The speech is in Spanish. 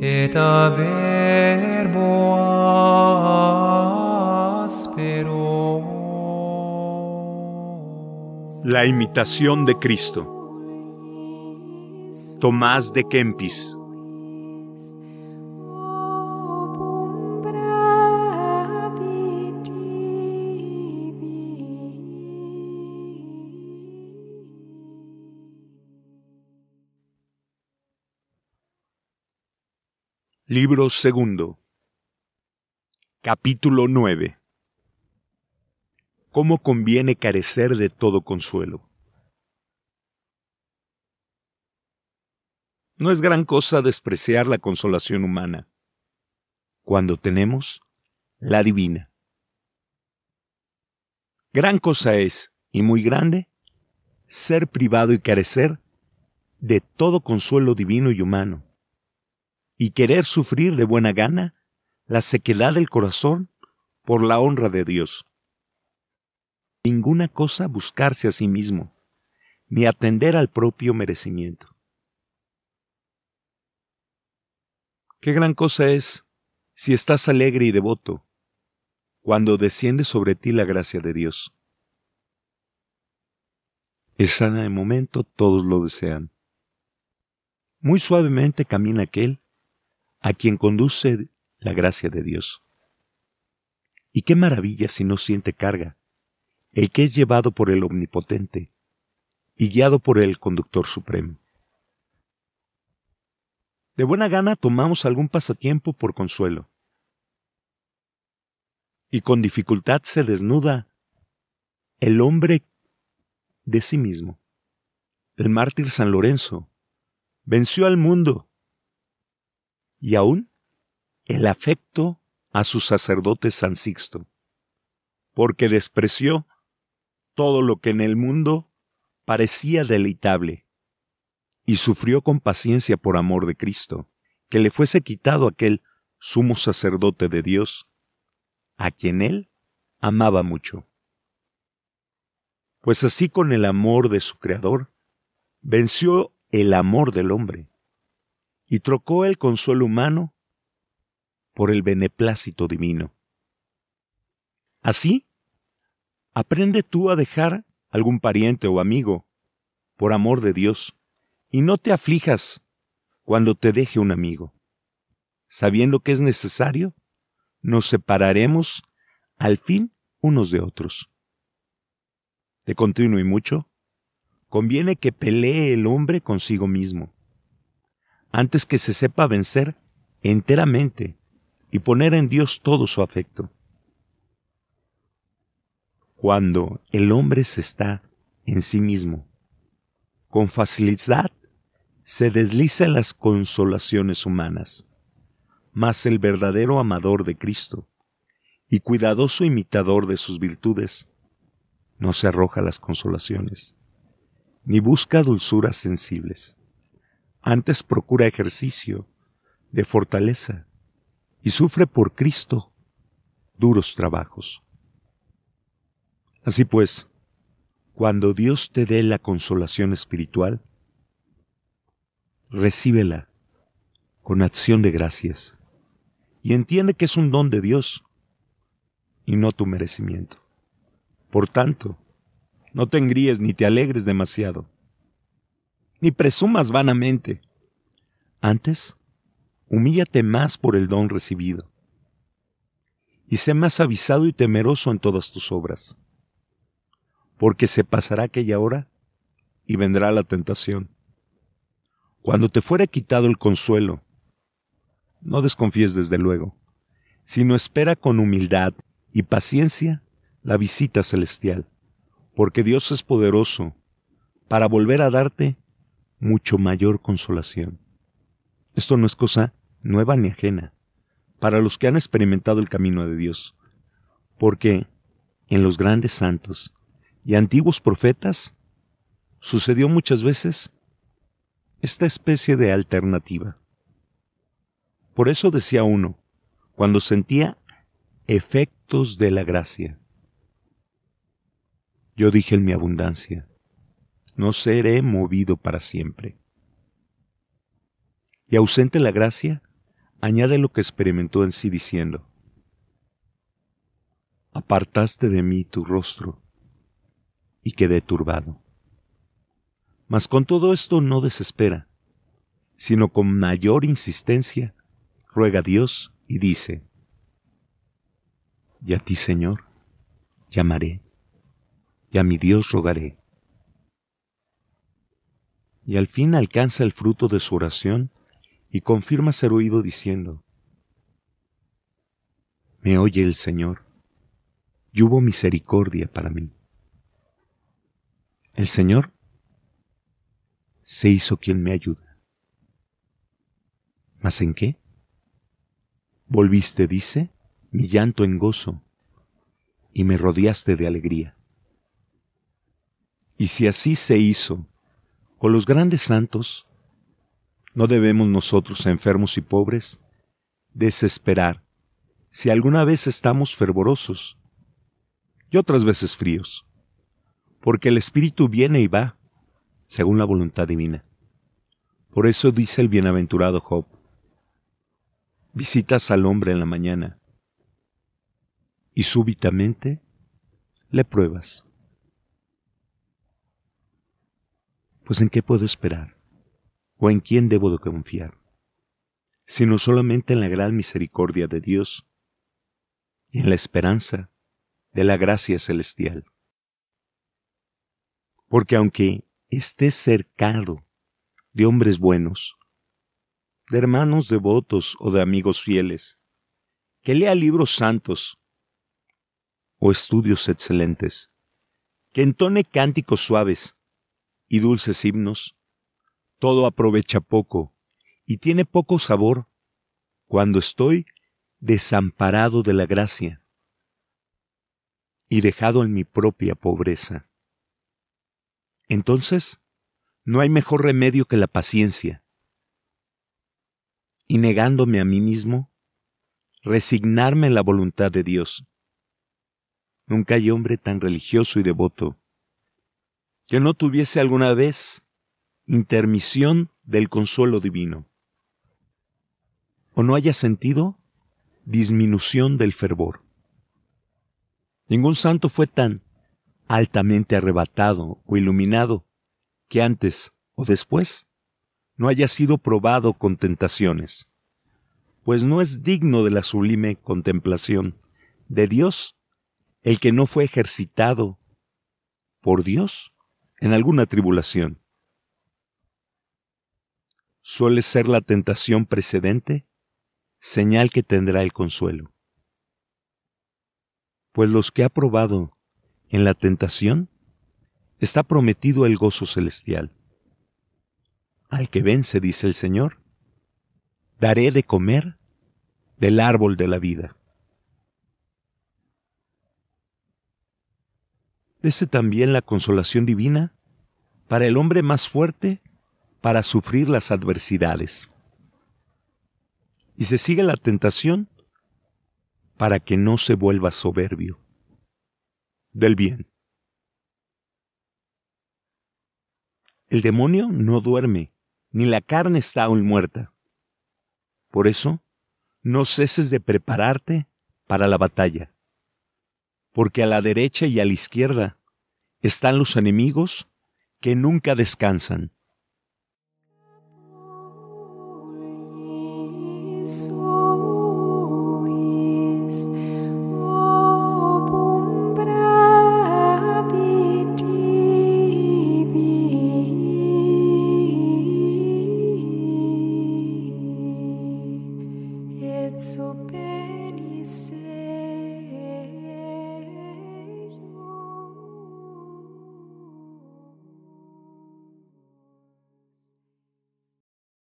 La imitación de Cristo. Tomás de Kempis. Libro segundo. Capítulo 9. ¿Cómo conviene carecer de todo consuelo? No es gran cosa despreciar la consolación humana, cuando tenemos la divina. Gran cosa es, y muy grande, ser privado y carecer de todo consuelo divino y humano y querer sufrir de buena gana la sequedad del corazón por la honra de Dios. Ninguna cosa buscarse a sí mismo, ni atender al propio merecimiento. Qué gran cosa es si estás alegre y devoto, cuando desciende sobre ti la gracia de Dios. sana de momento todos lo desean. Muy suavemente camina aquel a quien conduce la gracia de Dios. Y qué maravilla si no siente carga, el que es llevado por el Omnipotente y guiado por el Conductor Supremo. De buena gana tomamos algún pasatiempo por consuelo. Y con dificultad se desnuda el hombre de sí mismo. El mártir San Lorenzo venció al mundo y aún el afecto a su sacerdote San Sixto, porque despreció todo lo que en el mundo parecía deleitable, y sufrió con paciencia por amor de Cristo, que le fuese quitado aquel sumo sacerdote de Dios, a quien él amaba mucho. Pues así con el amor de su Creador, venció el amor del hombre, y trocó el consuelo humano por el beneplácito divino. Así, aprende tú a dejar algún pariente o amigo, por amor de Dios, y no te aflijas cuando te deje un amigo. Sabiendo que es necesario, nos separaremos al fin unos de otros. De continuo y mucho, conviene que pelee el hombre consigo mismo, antes que se sepa vencer enteramente y poner en Dios todo su afecto. Cuando el hombre se está en sí mismo, con facilidad se desliza las consolaciones humanas, mas el verdadero amador de Cristo y cuidadoso imitador de sus virtudes no se arroja a las consolaciones, ni busca dulzuras sensibles antes procura ejercicio de fortaleza y sufre por Cristo duros trabajos. Así pues, cuando Dios te dé la consolación espiritual, recíbela con acción de gracias y entiende que es un don de Dios y no tu merecimiento. Por tanto, no te engríes ni te alegres demasiado ni presumas vanamente. Antes, humíllate más por el don recibido, y sé más avisado y temeroso en todas tus obras, porque se pasará aquella hora y vendrá la tentación. Cuando te fuera quitado el consuelo, no desconfíes desde luego, sino espera con humildad y paciencia la visita celestial, porque Dios es poderoso para volver a darte mucho mayor consolación. Esto no es cosa nueva ni ajena para los que han experimentado el camino de Dios, porque en los grandes santos y antiguos profetas sucedió muchas veces esta especie de alternativa. Por eso decía uno, cuando sentía efectos de la gracia, yo dije en mi abundancia, no seré movido para siempre. Y ausente la gracia, añade lo que experimentó en sí diciendo, Apartaste de mí tu rostro, y quedé turbado. Mas con todo esto no desespera, sino con mayor insistencia ruega a Dios y dice, Y a ti, Señor, llamaré, y a mi Dios rogaré y al fin alcanza el fruto de su oración y confirma ser oído diciendo, Me oye el Señor, y hubo misericordia para mí. El Señor se hizo quien me ayuda. ¿Más en qué? Volviste, dice, mi llanto en gozo, y me rodeaste de alegría. Y si así se hizo con los grandes santos, ¿no debemos nosotros, enfermos y pobres, desesperar si alguna vez estamos fervorosos y otras veces fríos? Porque el Espíritu viene y va, según la voluntad divina. Por eso dice el bienaventurado Job, visitas al hombre en la mañana y súbitamente le pruebas pues ¿en qué puedo esperar? ¿O en quién debo de confiar? Sino solamente en la gran misericordia de Dios y en la esperanza de la gracia celestial. Porque aunque esté cercado de hombres buenos, de hermanos devotos o de amigos fieles, que lea libros santos o estudios excelentes, que entone cánticos suaves, y dulces himnos, todo aprovecha poco y tiene poco sabor cuando estoy desamparado de la gracia y dejado en mi propia pobreza. Entonces, no hay mejor remedio que la paciencia. Y negándome a mí mismo, resignarme a la voluntad de Dios. Nunca hay hombre tan religioso y devoto que no tuviese alguna vez intermisión del consuelo divino, o no haya sentido disminución del fervor. Ningún santo fue tan altamente arrebatado o iluminado que antes o después no haya sido probado con tentaciones, pues no es digno de la sublime contemplación de Dios el que no fue ejercitado por Dios en alguna tribulación. ¿Suele ser la tentación precedente? Señal que tendrá el consuelo. Pues los que ha probado en la tentación, está prometido el gozo celestial. Al que vence, dice el Señor, daré de comer del árbol de la vida. Dese también la consolación divina para el hombre más fuerte para sufrir las adversidades. Y se sigue la tentación para que no se vuelva soberbio del bien. El demonio no duerme, ni la carne está aún muerta. Por eso, no ceses de prepararte para la batalla porque a la derecha y a la izquierda están los enemigos que nunca descansan.